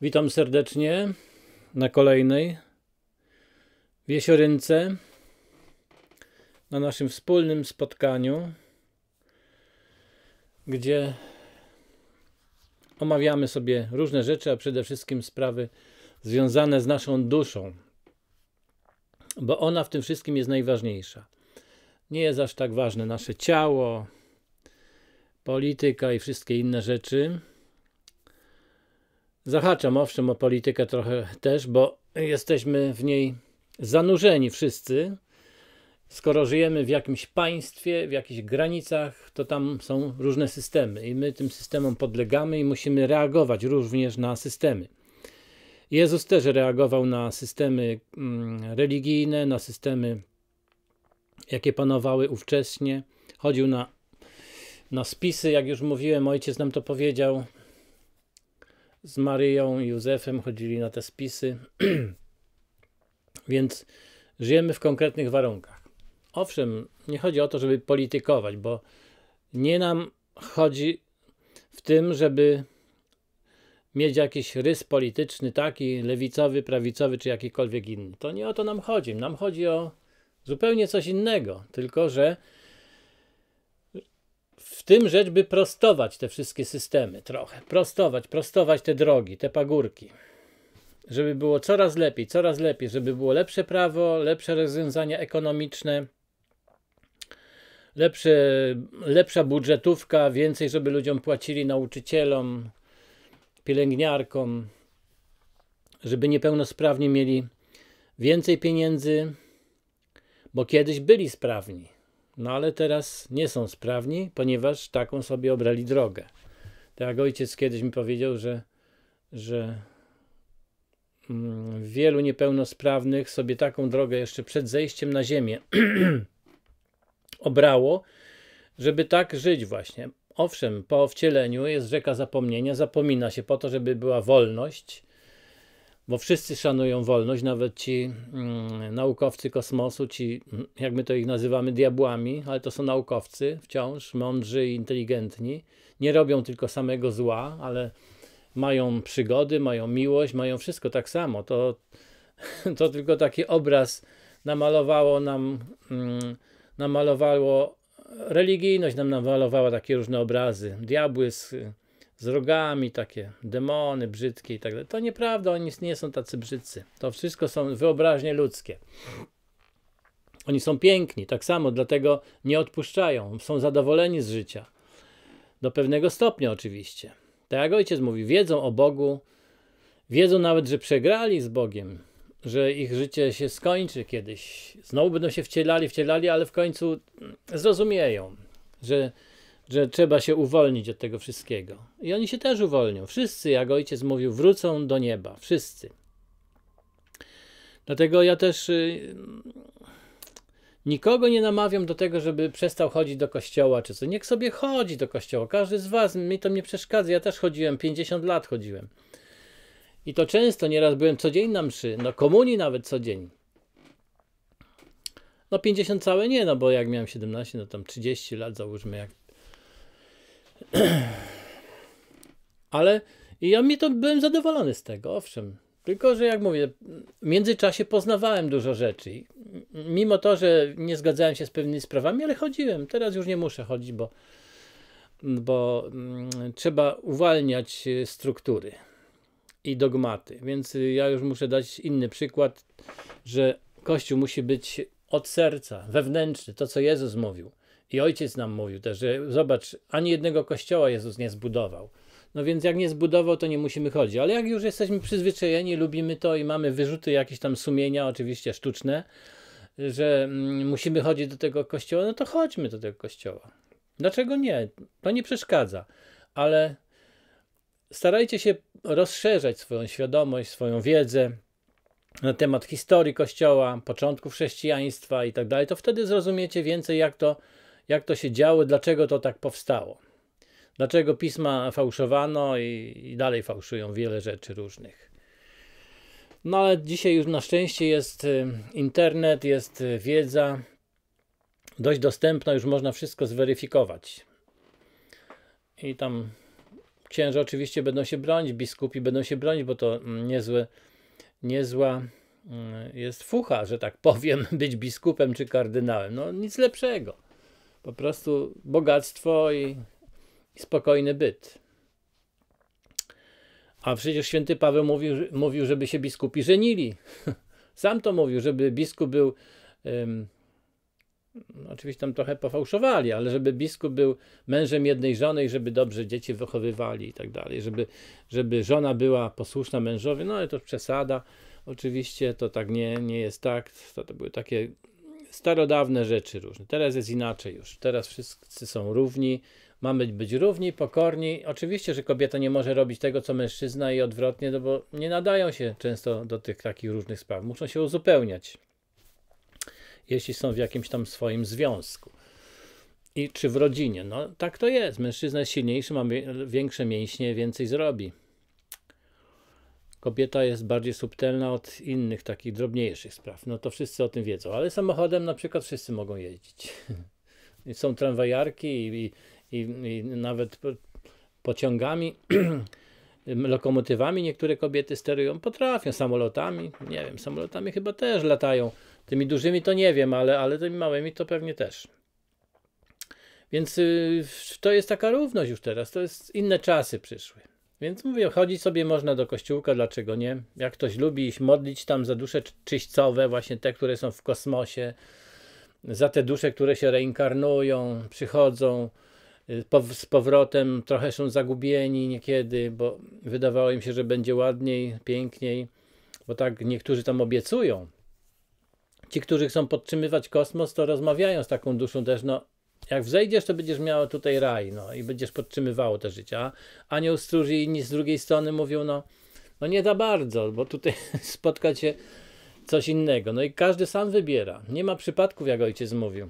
Witam serdecznie na kolejnej wiesiorynce na naszym wspólnym spotkaniu, gdzie omawiamy sobie różne rzeczy, a przede wszystkim sprawy związane z naszą duszą, bo ona w tym wszystkim jest najważniejsza. Nie jest aż tak ważne nasze ciało, polityka i wszystkie inne rzeczy. Zahaczam owszem o politykę trochę też, bo jesteśmy w niej zanurzeni wszyscy. Skoro żyjemy w jakimś państwie, w jakichś granicach, to tam są różne systemy i my tym systemom podlegamy i musimy reagować również na systemy. Jezus też reagował na systemy mm, religijne, na systemy, jakie panowały ówcześnie. Chodził na, na spisy, jak już mówiłem, ojciec nam to powiedział, z Maryją i Józefem chodzili na te spisy. Więc żyjemy w konkretnych warunkach. Owszem, nie chodzi o to, żeby politykować, bo nie nam chodzi w tym, żeby mieć jakiś rys polityczny, taki lewicowy, prawicowy czy jakikolwiek inny. To nie o to nam chodzi. Nam chodzi o zupełnie coś innego, tylko że w tym rzecz, by prostować te wszystkie systemy trochę. Prostować, prostować te drogi, te pagórki. Żeby było coraz lepiej, coraz lepiej, żeby było lepsze prawo, lepsze rozwiązania ekonomiczne, lepsze, lepsza budżetówka, więcej, żeby ludziom płacili nauczycielom, pielęgniarkom, żeby niepełnosprawni mieli więcej pieniędzy, bo kiedyś byli sprawni. No ale teraz nie są sprawni, ponieważ taką sobie obrali drogę. Tak jak ojciec kiedyś mi powiedział, że, że mm, wielu niepełnosprawnych sobie taką drogę jeszcze przed zejściem na ziemię obrało, żeby tak żyć właśnie. Owszem, po wcieleniu jest rzeka zapomnienia, zapomina się po to, żeby była wolność, bo wszyscy szanują wolność, nawet ci mm, naukowcy kosmosu, ci, jak my to ich nazywamy, diabłami, ale to są naukowcy wciąż, mądrzy i inteligentni. Nie robią tylko samego zła, ale mają przygody, mają miłość, mają wszystko tak samo. To, to tylko taki obraz namalowało nam, mm, namalowało religijność, nam namalowała takie różne obrazy. Diabły z z rogami takie, demony brzydkie i tak dalej. To nieprawda, oni nie są tacy brzydcy. To wszystko są wyobraźnie ludzkie. Oni są piękni, tak samo, dlatego nie odpuszczają, są zadowoleni z życia. Do pewnego stopnia oczywiście. Tak jak ojciec mówi, wiedzą o Bogu, wiedzą nawet, że przegrali z Bogiem, że ich życie się skończy kiedyś. Znowu będą się wcielali, wcielali, ale w końcu zrozumieją, że że trzeba się uwolnić od tego wszystkiego. I oni się też uwolnią. Wszyscy, jak ojciec mówił, wrócą do nieba. Wszyscy. Dlatego ja też y, nikogo nie namawiam do tego, żeby przestał chodzić do kościoła czy co. Niech sobie chodzi do kościoła. Każdy z was, mi to nie przeszkadza. Ja też chodziłem, 50 lat chodziłem. I to często, nieraz byłem codziennie na mszy, no komunii nawet codziennie. No 50 całe nie, no bo jak miałem 17, no tam 30 lat załóżmy, jak Ale ja mi to byłem zadowolony z tego, owszem. Tylko, że jak mówię, w międzyczasie poznawałem dużo rzeczy. Mimo to, że nie zgadzałem się z pewnymi sprawami, ale chodziłem. Teraz już nie muszę chodzić, bo, bo mm, trzeba uwalniać e, struktury i dogmaty. Więc e, ja już muszę dać inny przykład, że Kościół musi być od serca, wewnętrzny, to co Jezus mówił. I ojciec nam mówił też, że zobacz, ani jednego kościoła Jezus nie zbudował. No więc jak nie zbudował, to nie musimy chodzić. Ale jak już jesteśmy przyzwyczajeni, lubimy to i mamy wyrzuty jakieś tam sumienia, oczywiście sztuczne, że mm, musimy chodzić do tego kościoła, no to chodźmy do tego kościoła. Dlaczego nie? To nie przeszkadza. Ale starajcie się rozszerzać swoją świadomość, swoją wiedzę na temat historii Kościoła, początków chrześcijaństwa i tak dalej, to wtedy zrozumiecie więcej, jak to jak to się działo, dlaczego to tak powstało. Dlaczego pisma fałszowano i, i dalej fałszują wiele rzeczy różnych. No ale dzisiaj już na szczęście jest y, internet, jest y, wiedza dość dostępna, już można wszystko zweryfikować. I tam księża oczywiście będą się bronić, biskupi będą się bronić, bo to mm, niezłe, niezła mm, jest fucha, że tak powiem, być biskupem czy kardynałem. No nic lepszego po prostu bogactwo i, i spokojny byt. A przecież święty Paweł mówił, mówił żeby się biskupi żenili. Sam to mówił, żeby biskup był. Um, oczywiście tam trochę pofałszowali, ale żeby biskup był mężem jednej żony i żeby dobrze dzieci wychowywali i tak dalej, żeby, żeby żona była posłuszna mężowi, no ale to przesada. Oczywiście to tak nie, nie jest tak. To, to były takie starodawne rzeczy różne. Teraz jest inaczej już. Teraz wszyscy są równi. Mamy być równi, pokorni. Oczywiście, że kobieta nie może robić tego, co mężczyzna i odwrotnie, no bo nie nadają się często do tych takich różnych spraw. Muszą się uzupełniać, jeśli są w jakimś tam swoim związku. I czy w rodzinie? No tak to jest. Mężczyzna jest silniejszy, ma większe mięśnie, więcej zrobi kobieta jest bardziej subtelna od innych takich drobniejszych spraw. No to wszyscy o tym wiedzą, ale samochodem na przykład wszyscy mogą jeździć. Są tramwajarki i, i, i nawet pociągami, lokomotywami niektóre kobiety sterują, potrafią, samolotami, nie wiem, samolotami chyba też latają. Tymi dużymi to nie wiem, ale, ale tymi małymi to pewnie też. Więc y, to jest taka równość już teraz, to jest inne czasy przyszły. Więc mówię, chodzić sobie można do kościółka, dlaczego nie? Jak ktoś lubi iść modlić tam za dusze czyśćcowe, właśnie te, które są w kosmosie, za te dusze, które się reinkarnują, przychodzą y, z powrotem, trochę są zagubieni niekiedy, bo wydawało im się, że będzie ładniej, piękniej, bo tak niektórzy tam obiecują. Ci, którzy chcą podtrzymywać kosmos, to rozmawiają z taką duszą też, no jak wzejdziesz, to będziesz miał tutaj raj, no i będziesz podtrzymywało te życia. Anioł stróż i inni z drugiej strony mówią, no, no nie za bardzo, bo tutaj spotka się coś innego. No i każdy sam wybiera. Nie ma przypadków, jak ojciec mówił.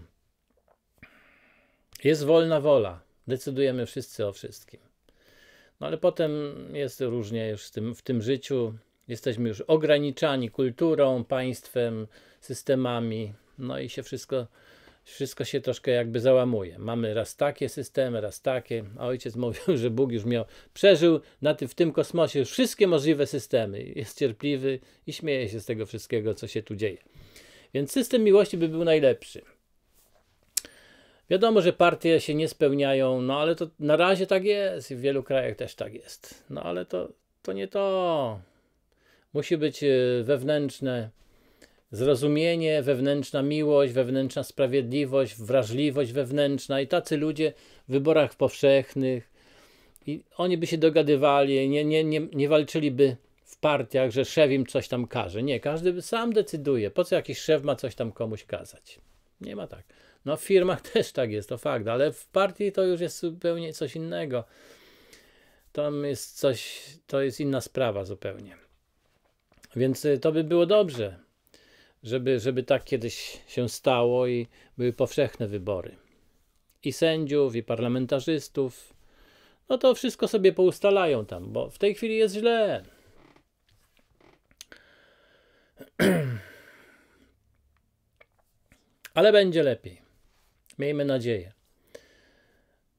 Jest wolna wola. Decydujemy wszyscy o wszystkim. No ale potem jest różnie już w tym, w tym życiu. Jesteśmy już ograniczani kulturą, państwem, systemami. No i się wszystko wszystko się troszkę jakby załamuje. Mamy raz takie systemy, raz takie. A ojciec mówił, że Bóg już miał, przeżył na tym, w tym kosmosie już wszystkie możliwe systemy. Jest cierpliwy i śmieje się z tego wszystkiego, co się tu dzieje. Więc system miłości by był najlepszy. Wiadomo, że partie się nie spełniają, no ale to na razie tak jest i w wielu krajach też tak jest. No ale to, to nie to. Musi być e, wewnętrzne zrozumienie, wewnętrzna miłość, wewnętrzna sprawiedliwość, wrażliwość wewnętrzna i tacy ludzie w wyborach powszechnych i oni by się dogadywali, nie, nie, nie, nie walczyliby w partiach, że szef im coś tam każe. Nie, każdy sam decyduje. Po co jakiś szef ma coś tam komuś kazać? Nie ma tak. No w firmach też tak jest, to fakt, ale w partii to już jest zupełnie coś innego. Tam jest coś, to jest inna sprawa zupełnie. Więc y, to by było dobrze, żeby, żeby tak kiedyś się stało i były powszechne wybory. I sędziów, i parlamentarzystów. No to wszystko sobie poustalają tam, bo w tej chwili jest źle. Ale będzie lepiej. Miejmy nadzieję.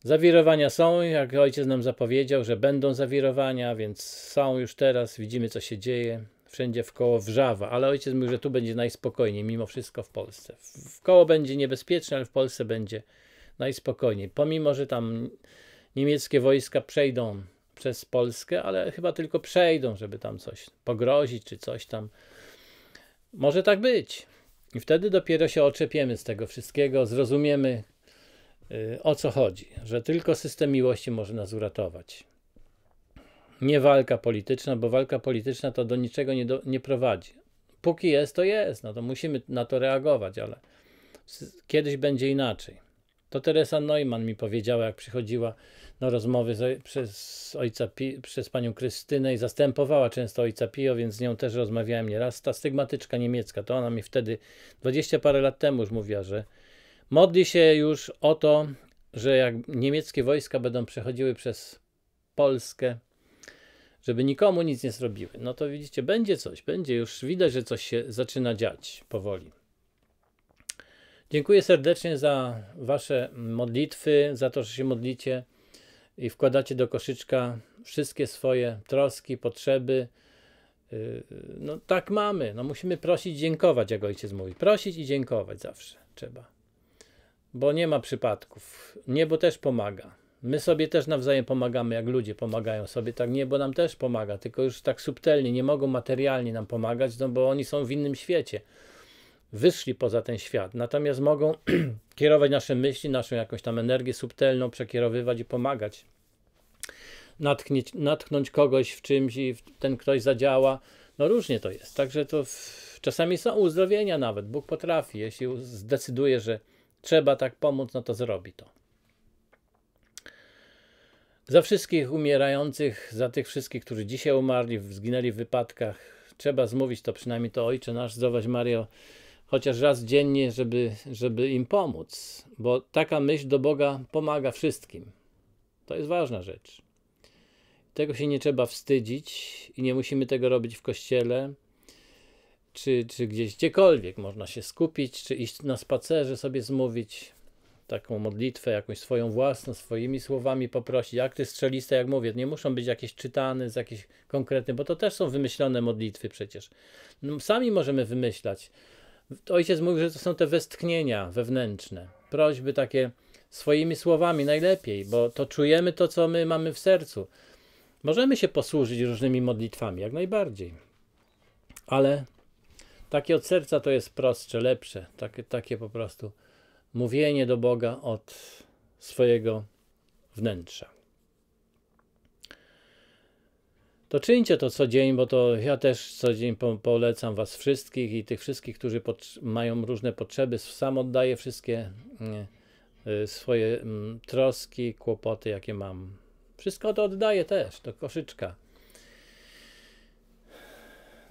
Zawirowania są, jak ojciec nam zapowiedział, że będą zawirowania, więc są już teraz, widzimy co się dzieje wszędzie w koło wrzawa, ale ojciec mówił, że tu będzie najspokojniej, mimo wszystko w Polsce. W koło będzie niebezpiecznie, ale w Polsce będzie najspokojniej. Pomimo, że tam niemieckie wojska przejdą przez Polskę, ale chyba tylko przejdą, żeby tam coś pogrozić czy coś tam. Może tak być. I wtedy dopiero się oczepiemy z tego wszystkiego, zrozumiemy, y, o co chodzi, że tylko system miłości może nas uratować nie walka polityczna, bo walka polityczna to do niczego nie, do, nie prowadzi. Póki jest, to jest, no to musimy na to reagować, ale kiedyś będzie inaczej. To Teresa Neumann mi powiedziała, jak przychodziła na rozmowy z, przez, ojca Pi, przez panią Krystynę i zastępowała często ojca Pio, więc z nią też rozmawiałem nieraz. Ta stygmatyczka niemiecka, to ona mi wtedy, dwadzieścia parę lat temu już mówiła, że modli się już o to, że jak niemieckie wojska będą przechodziły przez Polskę, żeby nikomu nic nie zrobiły. No to widzicie, będzie coś, będzie już widać, że coś się zaczyna dziać powoli. Dziękuję serdecznie za Wasze modlitwy, za to, że się modlicie i wkładacie do koszyczka wszystkie swoje troski, potrzeby. Yy, no tak mamy, no musimy prosić, dziękować, jak ojciec mówi. Prosić i dziękować zawsze trzeba, bo nie ma przypadków. Niebo też pomaga. My sobie też nawzajem pomagamy, jak ludzie pomagają sobie, tak nie, bo nam też pomaga, tylko już tak subtelnie, nie mogą materialnie nam pomagać, no bo oni są w innym świecie. Wyszli poza ten świat, natomiast mogą kierować nasze myśli, naszą jakąś tam energię subtelną, przekierowywać i pomagać. Natknieć, natknąć kogoś w czymś i ten ktoś zadziała. No różnie to jest, także to w... czasami są uzdrowienia nawet, Bóg potrafi, jeśli zdecyduje, że trzeba tak pomóc, no to zrobi to. Za wszystkich umierających, za tych wszystkich, którzy dzisiaj umarli, zginęli w wypadkach, trzeba zmówić to przynajmniej to Ojcze Nasz, zdrować Mario, chociaż raz dziennie, żeby, żeby im pomóc, bo taka myśl do Boga pomaga wszystkim. To jest ważna rzecz. Tego się nie trzeba wstydzić i nie musimy tego robić w kościele, czy, czy gdzieś gdziekolwiek. Można się skupić, czy iść na spacerze, sobie zmówić taką modlitwę, jakąś swoją własną, swoimi słowami poprosić. Akty strzeliste, jak mówię, nie muszą być jakieś czytane z jakichś konkretnych, bo to też są wymyślone modlitwy przecież. No, sami możemy wymyślać. Ojciec mówił, że to są te westchnienia wewnętrzne, prośby takie swoimi słowami najlepiej, bo to czujemy to, co my mamy w sercu. Możemy się posłużyć różnymi modlitwami, jak najbardziej, ale takie od serca to jest prostsze, lepsze, takie, takie po prostu mówienie do Boga od swojego wnętrza. To czyńcie to co dzień, bo to ja też co dzień po polecam Was wszystkich i tych wszystkich, którzy mają różne potrzeby. Sam oddaję wszystkie mm, y, swoje mm, troski, kłopoty, jakie mam. Wszystko to oddaję też To koszyczka.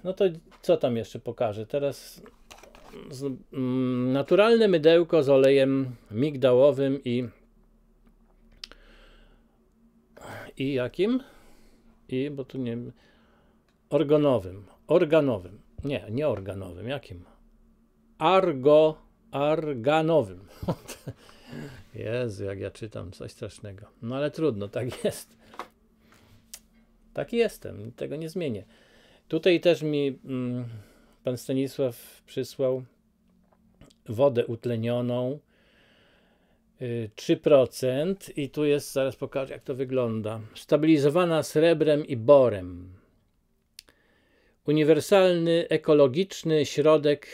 No to co tam jeszcze pokażę? Teraz Mm, naturalne mydełko z olejem migdałowym i i jakim? I, bo tu nie organowym, organowym, nie, nie organowym, jakim? Argo, arganowym. Jezu, jak ja czytam, coś strasznego. No ale trudno, tak jest. Taki jestem, tego nie zmienię. Tutaj też mi... Mm, pan Stanisław przysłał wodę utlenioną 3% y, i tu jest, zaraz pokażę jak to wygląda, stabilizowana srebrem i borem. Uniwersalny ekologiczny środek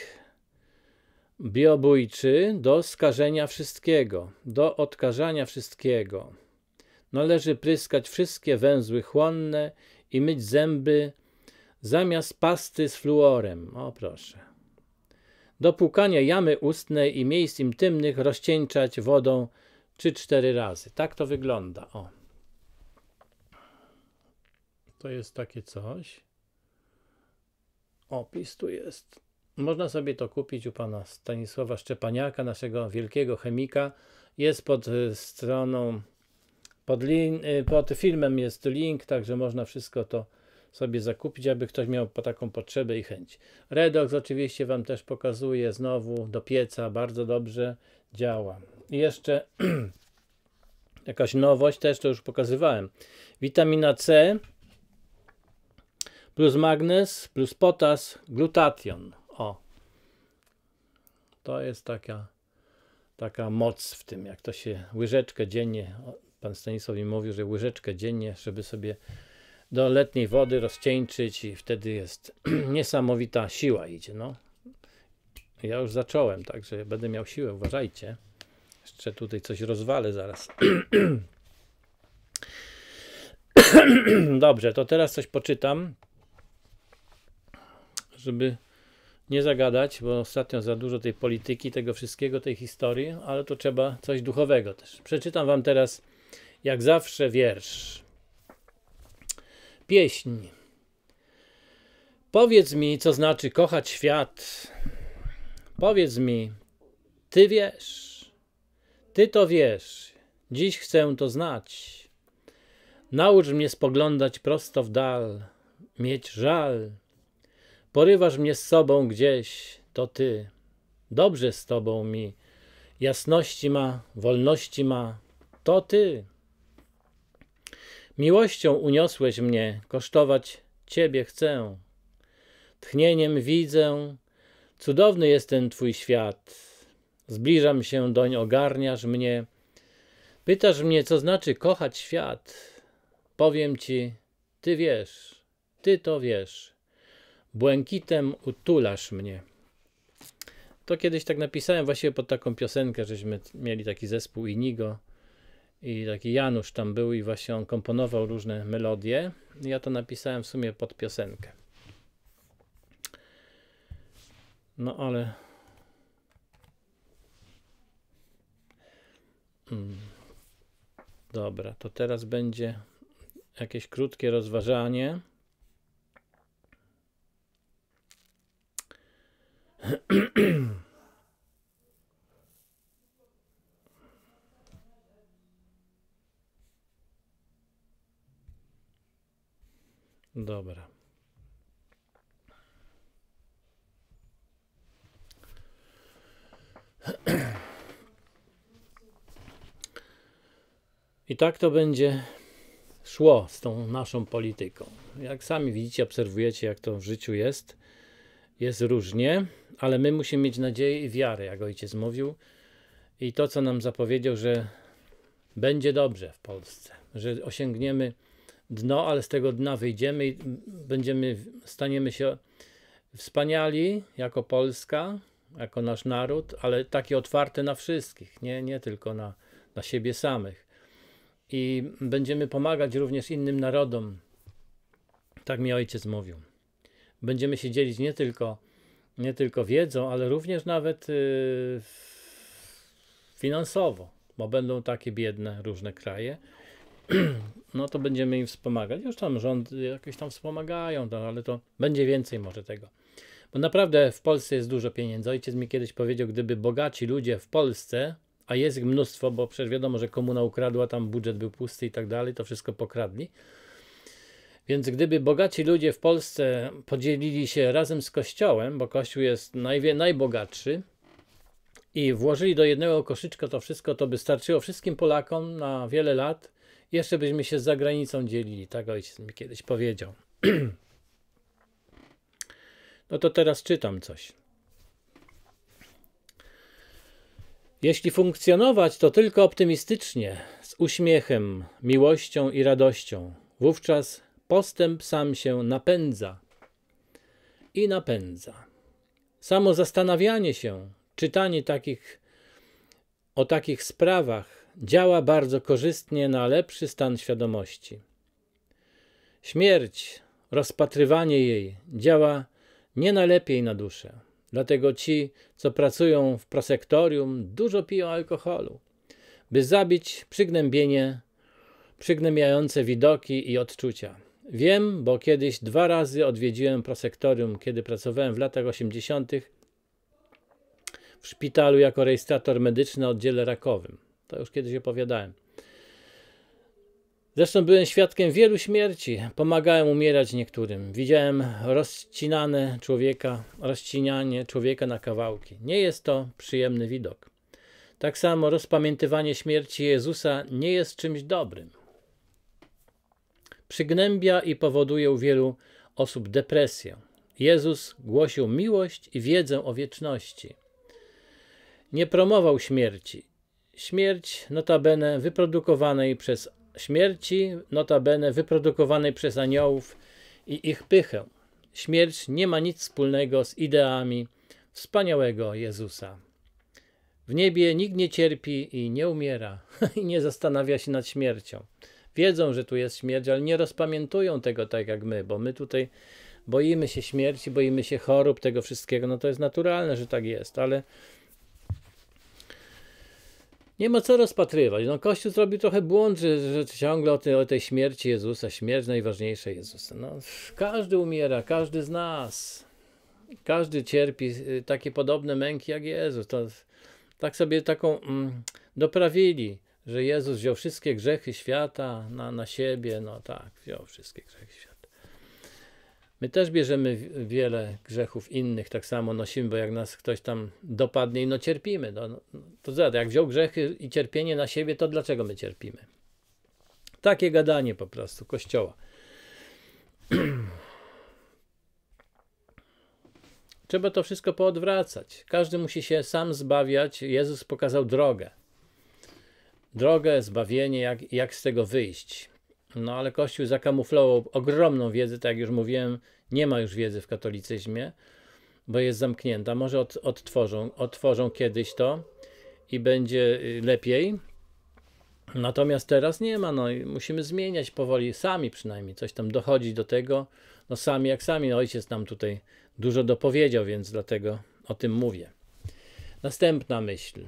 biobójczy do skażenia wszystkiego, do odkażania wszystkiego. Należy pryskać wszystkie węzły chłonne i myć zęby zamiast pasty z fluorem. O proszę. Do płukania jamy ustnej i miejsc intymnych rozcieńczać wodą 3-4 razy. Tak to wygląda. O. To jest takie coś. Opis tu jest. Można sobie to kupić u pana Stanisława Szczepaniaka, naszego wielkiego chemika. Jest pod y, stroną, pod, lin, y, pod filmem jest link, także można wszystko to sobie zakupić, aby ktoś miał taką potrzebę i chęć. Redox oczywiście Wam też pokazuje znowu do pieca, bardzo dobrze działa. I jeszcze jakaś nowość, też to już pokazywałem. Witamina C plus magnez plus potas glutation. O, to jest taka, taka moc w tym, jak to się łyżeczkę dziennie, pan Stanisław mi mówił, że łyżeczkę dziennie, żeby sobie do letniej wody rozcieńczyć i wtedy jest niesamowita siła idzie. No. Ja już zacząłem, także będę miał siłę, uważajcie. Jeszcze tutaj coś rozwalę zaraz. Dobrze, to teraz coś poczytam, żeby nie zagadać, bo ostatnio za dużo tej polityki, tego wszystkiego, tej historii, ale to trzeba coś duchowego też. Przeczytam wam teraz, jak zawsze, wiersz. Pieśń. Powiedz mi, co znaczy kochać świat. Powiedz mi, ty wiesz, ty to wiesz, dziś chcę to znać. Naucz mnie spoglądać prosto w dal, mieć żal. Porywasz mnie z sobą gdzieś, to ty. Dobrze z tobą mi, jasności ma, wolności ma, to ty. Miłością uniosłeś mnie, kosztować Ciebie chcę. Tchnieniem widzę, cudowny jest ten Twój świat. Zbliżam się doń, ogarniasz mnie. Pytasz mnie, co znaczy kochać świat. Powiem Ci, Ty wiesz, Ty to wiesz. Błękitem utulasz mnie. To kiedyś tak napisałem właśnie pod taką piosenkę, żeśmy mieli taki zespół Inigo i taki Janusz tam był i właśnie on komponował różne melodie. Ja to napisałem w sumie pod piosenkę. No ale... Mm. Dobra, to teraz będzie jakieś krótkie rozważanie. Dobra. I tak to będzie szło z tą naszą polityką. Jak sami widzicie, obserwujecie, jak to w życiu jest. Jest różnie, ale my musimy mieć nadzieję i wiarę, jak ojciec mówił. I to, co nam zapowiedział, że będzie dobrze w Polsce, że osiągniemy dno, ale z tego dna wyjdziemy i będziemy, staniemy się wspaniali jako Polska, jako nasz naród, ale takie otwarte na wszystkich, nie, nie tylko na, na siebie samych. I będziemy pomagać również innym narodom. Tak mi ojciec mówił. Będziemy się dzielić nie tylko, nie tylko wiedzą, ale również nawet yy, finansowo, bo będą takie biedne różne kraje no to będziemy im wspomagać. Już tam rząd jakieś tam wspomagają, no, ale to będzie więcej może tego. Bo naprawdę w Polsce jest dużo pieniędzy. Ojciec mi kiedyś powiedział, gdyby bogaci ludzie w Polsce, a jest ich mnóstwo, bo przecież wiadomo, że komuna ukradła, tam budżet był pusty i tak dalej, to wszystko pokradli. Więc gdyby bogaci ludzie w Polsce podzielili się razem z Kościołem, bo Kościół jest najwie, najbogatszy, i włożyli do jednego koszyczka to wszystko, to by starczyło wszystkim Polakom na wiele lat, jeszcze byśmy się z zagranicą dzielili, tak ojciec mi kiedyś powiedział. no to teraz czytam coś. Jeśli funkcjonować, to tylko optymistycznie, z uśmiechem, miłością i radością. Wówczas postęp sam się napędza i napędza. Samo zastanawianie się, czytanie takich, o takich sprawach działa bardzo korzystnie na lepszy stan świadomości. Śmierć, rozpatrywanie jej działa nie najlepiej na duszę. Dlatego ci, co pracują w prosektorium, dużo piją alkoholu, by zabić przygnębienie, przygnębiające widoki i odczucia. Wiem, bo kiedyś dwa razy odwiedziłem prosektorium, kiedy pracowałem w latach 80. w szpitalu jako rejestrator medyczny na oddziale rakowym. To już kiedyś opowiadałem. Zresztą byłem świadkiem wielu śmierci. Pomagałem umierać niektórym. Widziałem rozcinane człowieka, rozcinanie człowieka na kawałki. Nie jest to przyjemny widok. Tak samo rozpamiętywanie śmierci Jezusa nie jest czymś dobrym. Przygnębia i powoduje u wielu osób depresję. Jezus głosił miłość i wiedzę o wieczności. Nie promował śmierci, Śmierć, notabene wyprodukowanej przez śmierci, notabene wyprodukowanej przez aniołów i ich pychę. Śmierć nie ma nic wspólnego z ideami wspaniałego Jezusa. W niebie nikt nie cierpi i nie umiera, i nie zastanawia się nad śmiercią. Wiedzą, że tu jest śmierć, ale nie rozpamiętują tego tak jak my, bo my tutaj boimy się śmierci, boimy się chorób, tego wszystkiego. No to jest naturalne, że tak jest, ale nie ma co rozpatrywać. No, Kościół zrobił trochę błąd, że, że ciągle o tej, o tej śmierci Jezusa, śmierć najważniejsza Jezusa. No, każdy umiera, każdy z nas. Każdy cierpi y, takie podobne męki jak Jezus. To, tak sobie taką mm, doprawili, że Jezus wziął wszystkie grzechy świata na, na siebie. No tak, wziął wszystkie grzechy świata. My też bierzemy wiele grzechów innych, tak samo nosimy, bo jak nas ktoś tam dopadnie i no cierpimy. No, no, no to zada, jak wziął grzechy i cierpienie na siebie, to dlaczego my cierpimy? Takie gadanie po prostu Kościoła. Trzeba to wszystko poodwracać. Każdy musi się sam zbawiać. Jezus pokazał drogę. Drogę, zbawienie, jak, jak z tego wyjść. No ale Kościół zakamuflował ogromną wiedzę, tak jak już mówiłem, nie ma już wiedzy w katolicyzmie, bo jest zamknięta. Może od, odtworzą, otworzą kiedyś to i będzie y, lepiej. Natomiast teraz nie ma, no i musimy zmieniać powoli, sami przynajmniej, coś tam dochodzić do tego. No sami jak sami, ojciec nam tutaj dużo dopowiedział, więc dlatego o tym mówię. Następna myśl.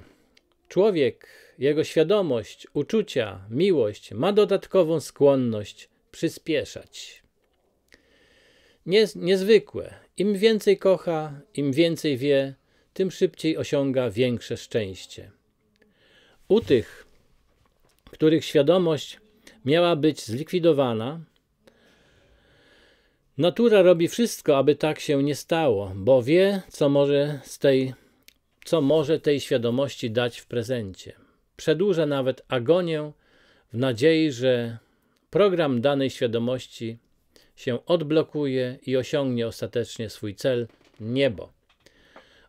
Człowiek, jego świadomość, uczucia, miłość ma dodatkową skłonność przyspieszać. niezwykłe. Im więcej kocha, im więcej wie, tym szybciej osiąga większe szczęście. U tych, których świadomość miała być zlikwidowana, natura robi wszystko, aby tak się nie stało, bo wie, co może z tej co może tej świadomości dać w prezencie. Przedłuża nawet agonię w nadziei, że program danej świadomości się odblokuje i osiągnie ostatecznie swój cel niebo.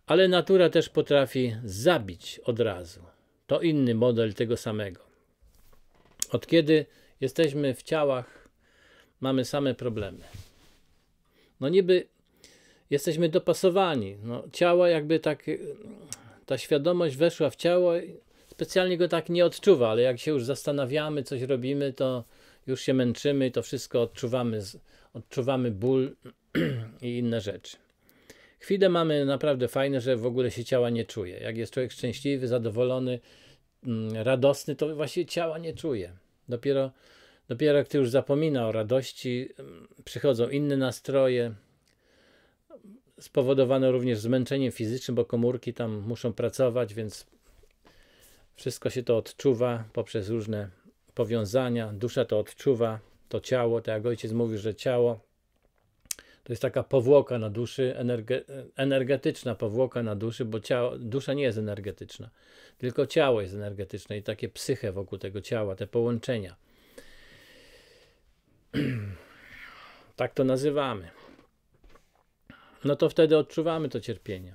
Ale natura też potrafi zabić od razu. To inny model tego samego. Od kiedy jesteśmy w ciałach, mamy same problemy. No niby jesteśmy dopasowani. No, ciało jakby tak, y, ta świadomość weszła w ciało, specjalnie go tak nie odczuwa, ale jak się już zastanawiamy, coś robimy, to już się męczymy, to wszystko odczuwamy, odczuwamy ból i inne rzeczy. Chwile mamy naprawdę fajne, że w ogóle się ciała nie czuje. Jak jest człowiek szczęśliwy, zadowolony, mm, radosny, to właśnie ciała nie czuje. Dopiero, dopiero jak już zapomina o radości, mm, przychodzą inne nastroje, spowodowano również zmęczeniem fizycznym, bo komórki tam muszą pracować, więc wszystko się to odczuwa poprzez różne powiązania. Dusza to odczuwa, to ciało, tak jak ojciec mówił, że ciało to jest taka powłoka na duszy, energe, energetyczna powłoka na duszy, bo ciało, dusza nie jest energetyczna, tylko ciało jest energetyczne i takie psyche wokół tego ciała, te połączenia. tak to nazywamy no to wtedy odczuwamy to cierpienie.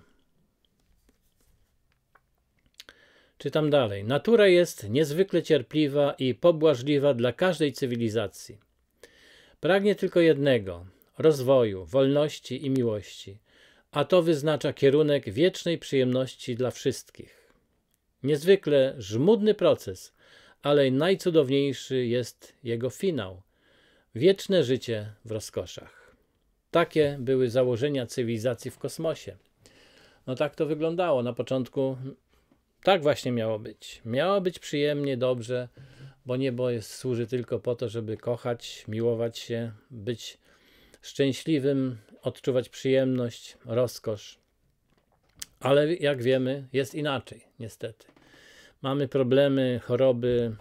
Czytam dalej. Natura jest niezwykle cierpliwa i pobłażliwa dla każdej cywilizacji. Pragnie tylko jednego rozwoju, wolności i miłości, a to wyznacza kierunek wiecznej przyjemności dla wszystkich. Niezwykle żmudny proces, ale najcudowniejszy jest jego finał wieczne życie w rozkoszach. Takie były założenia cywilizacji w kosmosie. No tak to wyglądało na początku. Tak właśnie miało być. Miało być przyjemnie, dobrze, bo niebo jest, służy tylko po to, żeby kochać, miłować się, być szczęśliwym, odczuwać przyjemność, rozkosz. Ale jak wiemy, jest inaczej, niestety. Mamy problemy, choroby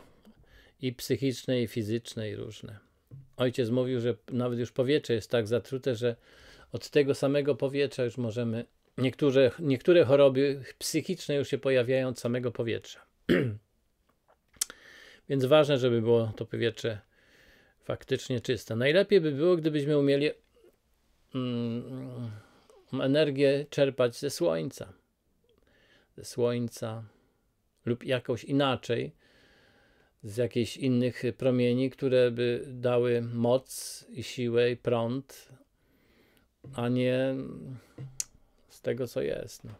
i psychiczne, i fizyczne, i różne ojciec mówił, że nawet już powietrze jest tak zatrute, że od tego samego powietrza już możemy. Niektóre, niektóre choroby psychiczne już się pojawiają od samego powietrza. Więc ważne, żeby było to powietrze faktycznie czyste. Najlepiej by było, gdybyśmy umieli mm, energię czerpać ze słońca. Ze słońca lub jakoś inaczej z jakichś innych promieni, które by dały moc i siłę i prąd, a nie z tego, co jest. No.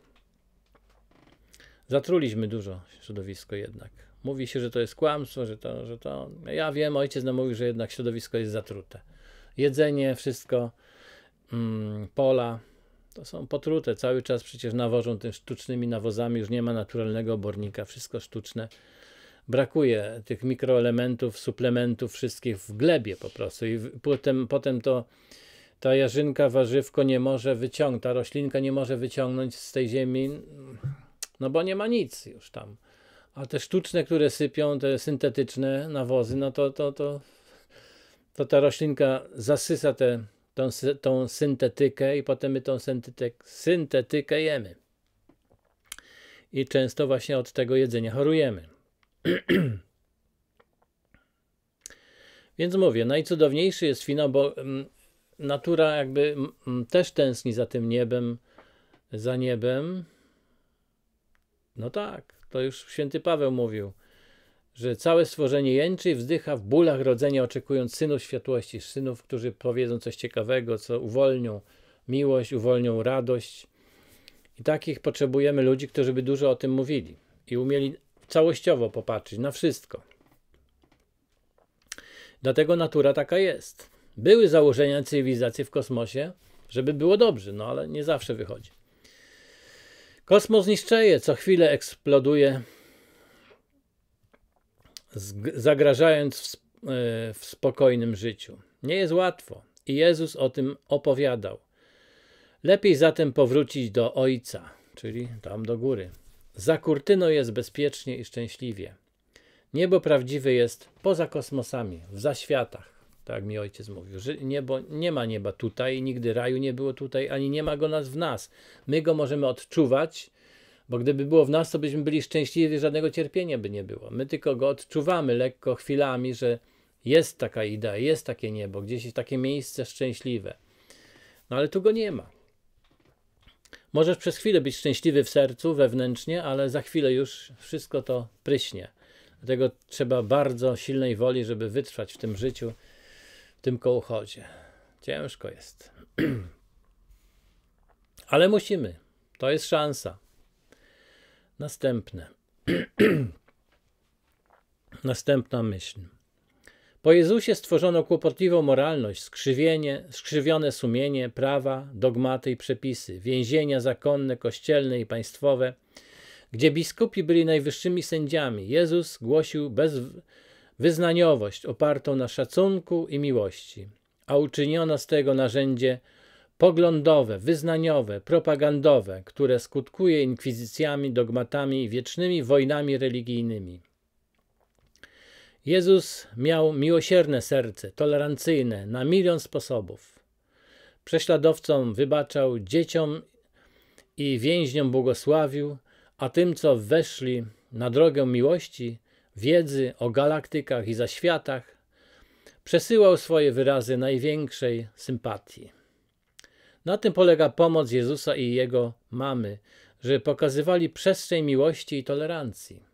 Zatruliśmy dużo środowisko jednak. Mówi się, że to jest kłamstwo, że to, że to... Ja wiem, ojciec nam mówił, że jednak środowisko jest zatrute. Jedzenie, wszystko, mm, pola, to są potrute. Cały czas przecież nawożą tym sztucznymi nawozami, już nie ma naturalnego obornika, wszystko sztuczne brakuje tych mikroelementów, suplementów wszystkich w glebie po prostu i potem, potem to ta jarzynka, warzywko nie może wyciągnąć, ta roślinka nie może wyciągnąć z tej ziemi, no bo nie ma nic już tam. A te sztuczne, które sypią, te syntetyczne nawozy, no to, to, to, to ta roślinka zasysa te tą, tą syntetykę i potem my tą syntetyk, syntetykę jemy. I często właśnie od tego jedzenia chorujemy. Więc mówię, najcudowniejszy jest finał, bo mm, natura jakby mm, mm, też tęskni za tym niebem, za niebem. No tak, to już święty Paweł mówił, że całe stworzenie jęczy i wzdycha w bólach rodzenia, oczekując synów światłości, synów, którzy powiedzą coś ciekawego, co uwolnią miłość, uwolnią radość. I takich potrzebujemy ludzi, którzy by dużo o tym mówili i umieli całościowo popatrzeć na wszystko. Dlatego natura taka jest. Były założenia cywilizacji w kosmosie, żeby było dobrze, no ale nie zawsze wychodzi. Kosmos niszczeje, co chwilę eksploduje, zagrażając e, w spokojnym życiu. Nie jest łatwo i Jezus o tym opowiadał. Lepiej zatem powrócić do Ojca, czyli tam do góry. Za kurtyną jest bezpiecznie i szczęśliwie. Niebo prawdziwe jest poza kosmosami, w zaświatach. Tak mi ojciec mówił. Że niebo, nie ma nieba tutaj, nigdy raju nie było tutaj, ani nie ma go nas w nas. My go możemy odczuwać, bo gdyby było w nas, to byśmy byli szczęśliwi, żadnego cierpienia by nie było. My tylko go odczuwamy lekko chwilami, że jest taka idea, jest takie niebo, gdzieś jest takie miejsce szczęśliwe. No ale tu go nie ma. Możesz przez chwilę być szczęśliwy w sercu, wewnętrznie, ale za chwilę już wszystko to pryśnie. Dlatego trzeba bardzo silnej woli, żeby wytrwać w tym życiu, w tym kołchodzie. Ciężko jest. Ale musimy. To jest szansa. Następne. Następna myśl. Po Jezusie stworzono kłopotliwą moralność, skrzywienie, skrzywione sumienie, prawa, dogmaty i przepisy, więzienia zakonne, kościelne i państwowe, gdzie biskupi byli najwyższymi sędziami. Jezus głosił bez wyznaniowość opartą na szacunku i miłości, a uczyniono z tego narzędzie poglądowe, wyznaniowe, propagandowe, które skutkuje inkwizycjami, dogmatami i wiecznymi wojnami religijnymi. Jezus miał miłosierne serce, tolerancyjne, na milion sposobów. Prześladowcom wybaczał, dzieciom i więźniom błogosławił, a tym, co weszli na drogę miłości, wiedzy o galaktykach i zaświatach, przesyłał swoje wyrazy największej sympatii. Na tym polega pomoc Jezusa i jego mamy, że pokazywali przestrzeń miłości i tolerancji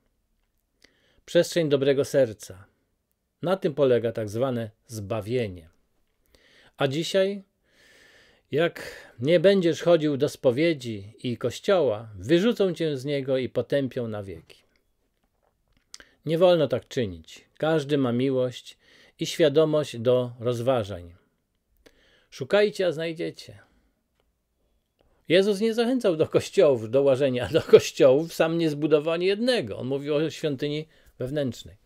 przestrzeń dobrego serca. Na tym polega tak zwane zbawienie. A dzisiaj, jak nie będziesz chodził do spowiedzi i kościoła, wyrzucą cię z niego i potępią na wieki. Nie wolno tak czynić. Każdy ma miłość i świadomość do rozważań. Szukajcie, a znajdziecie. Jezus nie zachęcał do kościołów, do łażenia do kościołów, sam nie zbudował ani jednego. On mówił o świątyni wewnętrznej.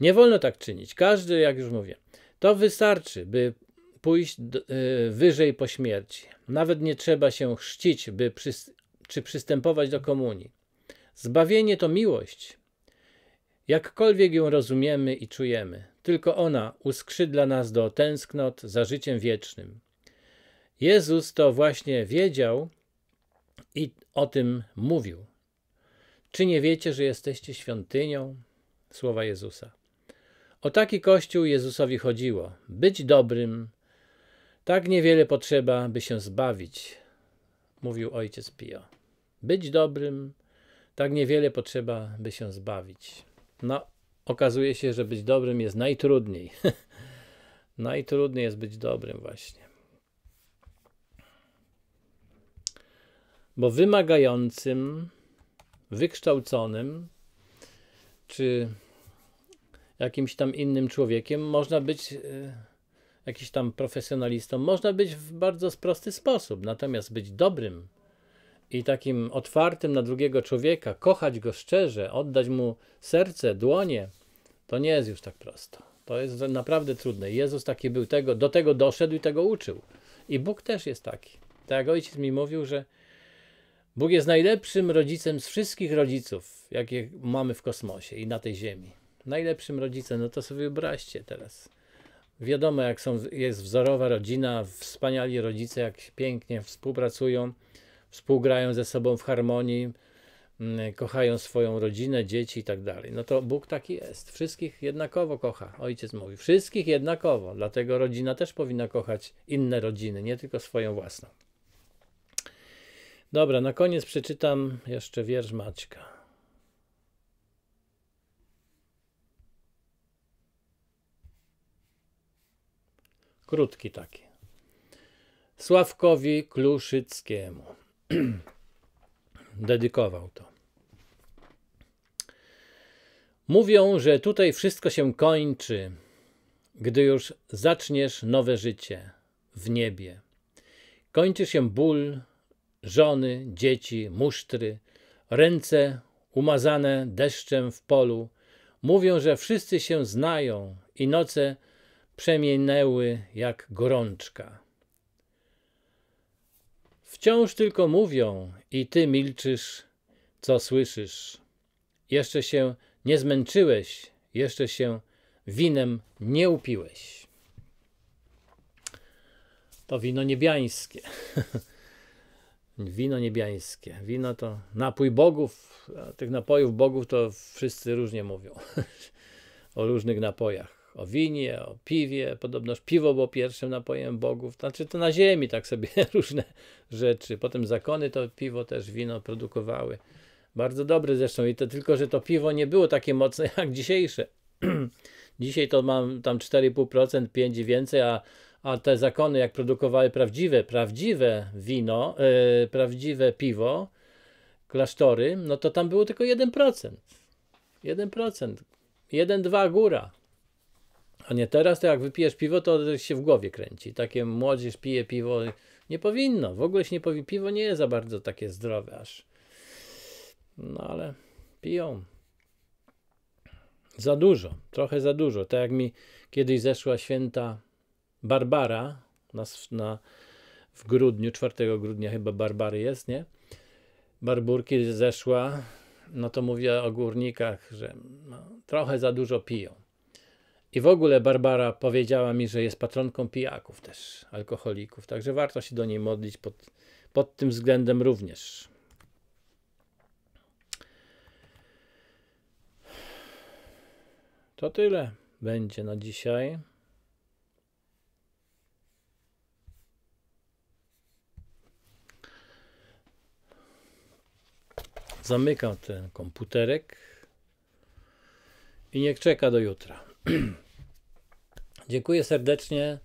Nie wolno tak czynić. Każdy, jak już mówię, to wystarczy, by pójść do, y, wyżej po śmierci. Nawet nie trzeba się chrzcić, by przy czy przystępować do komunii. Zbawienie to miłość. Jakkolwiek ją rozumiemy i czujemy, tylko ona uskrzydla nas do tęsknot za życiem wiecznym. Jezus to właśnie wiedział i o tym mówił. Czy nie wiecie, że jesteście świątynią? Słowa Jezusa. O taki kościół Jezusowi chodziło. Być dobrym. Tak niewiele potrzeba, by się zbawić, mówił ojciec Pio. Być dobrym, tak niewiele potrzeba, by się zbawić. No, okazuje się, że być dobrym jest najtrudniej. najtrudniej jest być dobrym, właśnie. Bo wymagającym wykształconym czy jakimś tam innym człowiekiem, można być e, jakiś tam profesjonalistą, można być w bardzo prosty sposób, natomiast być dobrym i takim otwartym na drugiego człowieka, kochać go szczerze, oddać mu serce, dłonie, to nie jest już tak prosto. To jest naprawdę trudne. Jezus taki był tego, do tego doszedł i tego uczył. I Bóg też jest taki. Tak jak ojciec mi mówił, że Bóg jest najlepszym rodzicem z wszystkich rodziców, jakie mamy w kosmosie i na tej Ziemi. Najlepszym rodzicem, no to sobie wyobraźcie teraz. Wiadomo, jak są, jest wzorowa rodzina, wspaniali rodzice, jak pięknie współpracują, współgrają ze sobą w harmonii, mm, kochają swoją rodzinę, dzieci i tak dalej. No to Bóg taki jest. Wszystkich jednakowo kocha. Ojciec mówi, wszystkich jednakowo. Dlatego rodzina też powinna kochać inne rodziny, nie tylko swoją własną. Dobra, na koniec przeczytam jeszcze wiersz Maćka. Krótki taki. Sławkowi Kluszyckiemu. Dedykował to. Mówią, że tutaj wszystko się kończy, gdy już zaczniesz nowe życie w niebie. Kończy się ból, żony, dzieci, musztry, ręce umazane deszczem w polu. Mówią, że wszyscy się znają i noce przemienęły jak gorączka. Wciąż tylko mówią i ty milczysz, co słyszysz. Jeszcze się nie zmęczyłeś, jeszcze się winem nie upiłeś. To wino niebiańskie. wino niebiańskie. Wino to napój bogów, a tych napojów bogów to wszyscy różnie mówią. o różnych napojach. O winie, o piwie, podobnoż piwo było pierwszym napojem bogów. Znaczy to na ziemi tak sobie różne rzeczy. Potem zakony to piwo też, wino produkowały. Bardzo dobre zresztą i to tylko, że to piwo nie było takie mocne jak dzisiejsze. Dzisiaj to mam tam 4,5%, 5% więcej, a a te zakony, jak produkowały prawdziwe, prawdziwe wino, e, prawdziwe piwo, klasztory, no to tam było tylko 1%. 1%. 1-2 góra. A nie teraz, to jak wypijesz piwo, to się w głowie kręci. Takie młodzież pije piwo. Nie powinno. W ogóle się nie powinno. Piwo nie jest za bardzo takie zdrowe aż. No ale piją. Za dużo. Trochę za dużo. Tak jak mi kiedyś zeszła święta Barbara, nas na, w grudniu, 4 grudnia chyba Barbary jest, nie? Barburki zeszła, no to mówię o górnikach, że no, trochę za dużo piją. I w ogóle Barbara powiedziała mi, że jest patronką pijaków też, alkoholików, także warto się do niej modlić pod, pod tym względem również. To tyle będzie na dzisiaj. Zamykam ten komputerek i niech czeka do jutra. Dziękuję serdecznie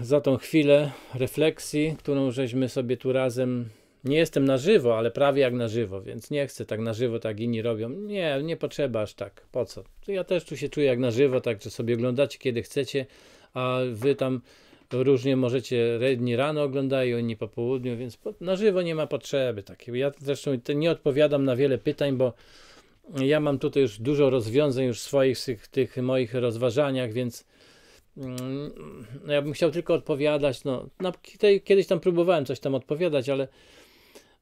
za tą chwilę refleksji, którą żeśmy sobie tu razem. Nie jestem na żywo, ale prawie jak na żywo, więc nie chcę tak na żywo, tak inni robią. Nie, nie potrzeba aż tak. Po co? Ja też tu się czuję jak na żywo, tak że sobie oglądacie kiedy chcecie, a wy tam różnie możecie, jedni rano oglądają, inni po południu, więc po, na żywo nie ma potrzeby takiej. Ja zresztą nie odpowiadam na wiele pytań, bo ja mam tutaj już dużo rozwiązań już swoich tych, tych moich rozważaniach, więc mm, no ja bym chciał tylko odpowiadać. No, na, kiedyś tam próbowałem coś tam odpowiadać, ale,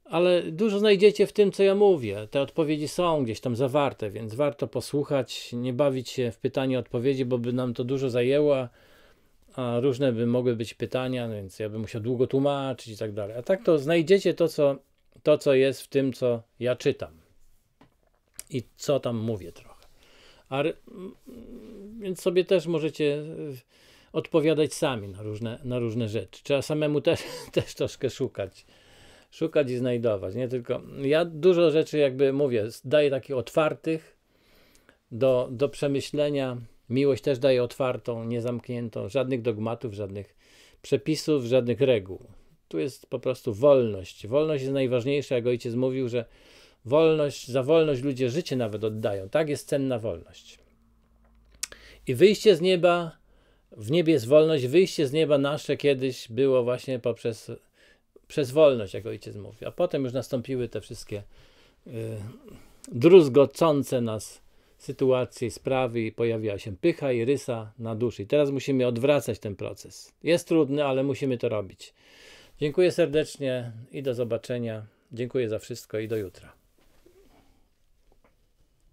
ale dużo znajdziecie w tym, co ja mówię. Te odpowiedzi są gdzieś tam zawarte, więc warto posłuchać, nie bawić się w pytanie odpowiedzi, bo by nam to dużo zajęło a różne by mogły być pytania, no więc ja bym musiał długo tłumaczyć i tak dalej. A tak to znajdziecie to co, to, co jest w tym, co ja czytam i co tam mówię trochę. A, mm, więc sobie też możecie e, odpowiadać sami na różne, na różne rzeczy. Trzeba samemu też, też troszkę szukać. Szukać i znajdować, nie tylko. Ja dużo rzeczy, jakby mówię, daję takich otwartych do, do przemyślenia Miłość też daje otwartą, niezamkniętą, żadnych dogmatów, żadnych przepisów, żadnych reguł. Tu jest po prostu wolność. Wolność jest najważniejsza, jak ojciec mówił, że wolność, za wolność ludzie życie nawet oddają. Tak jest cenna wolność. I wyjście z nieba, w niebie jest wolność, wyjście z nieba nasze kiedyś było właśnie poprzez przez wolność, jak ojciec mówi. A potem już nastąpiły te wszystkie y, druzgocące nas sytuacji, sprawy i się pycha i rysa na duszy. I teraz musimy odwracać ten proces. Jest trudny, ale musimy to robić. Dziękuję serdecznie i do zobaczenia. Dziękuję za wszystko i do jutra.